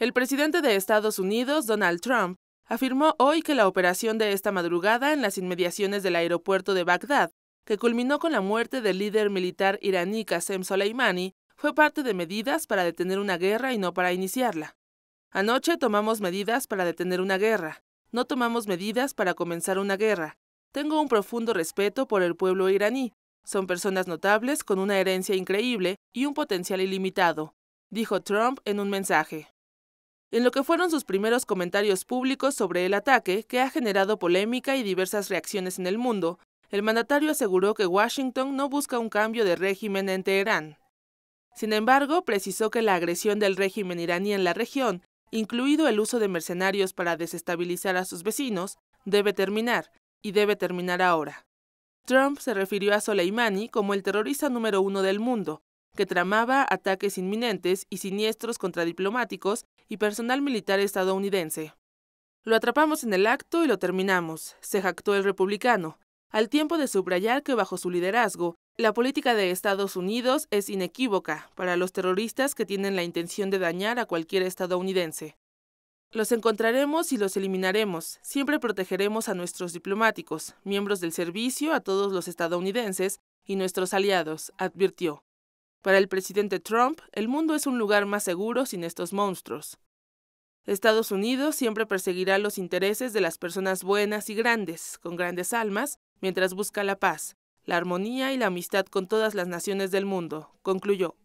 El presidente de Estados Unidos, Donald Trump, afirmó hoy que la operación de esta madrugada en las inmediaciones del aeropuerto de Bagdad, que culminó con la muerte del líder militar iraní Qasem Soleimani, fue parte de medidas para detener una guerra y no para iniciarla. Anoche tomamos medidas para detener una guerra, no tomamos medidas para comenzar una guerra. Tengo un profundo respeto por el pueblo iraní. Son personas notables con una herencia increíble y un potencial ilimitado, dijo Trump en un mensaje en lo que fueron sus primeros comentarios públicos sobre el ataque, que ha generado polémica y diversas reacciones en el mundo, el mandatario aseguró que Washington no busca un cambio de régimen en Teherán. Sin embargo, precisó que la agresión del régimen iraní en la región, incluido el uso de mercenarios para desestabilizar a sus vecinos, debe terminar, y debe terminar ahora. Trump se refirió a Soleimani como el terrorista número uno del mundo, que tramaba ataques inminentes y siniestros contra diplomáticos y personal militar estadounidense. Lo atrapamos en el acto y lo terminamos, se jactó el republicano, al tiempo de subrayar que bajo su liderazgo, la política de Estados Unidos es inequívoca para los terroristas que tienen la intención de dañar a cualquier estadounidense. Los encontraremos y los eliminaremos. Siempre protegeremos a nuestros diplomáticos, miembros del servicio, a todos los estadounidenses y nuestros aliados, advirtió. Para el presidente Trump, el mundo es un lugar más seguro sin estos monstruos. Estados Unidos siempre perseguirá los intereses de las personas buenas y grandes, con grandes almas, mientras busca la paz, la armonía y la amistad con todas las naciones del mundo, concluyó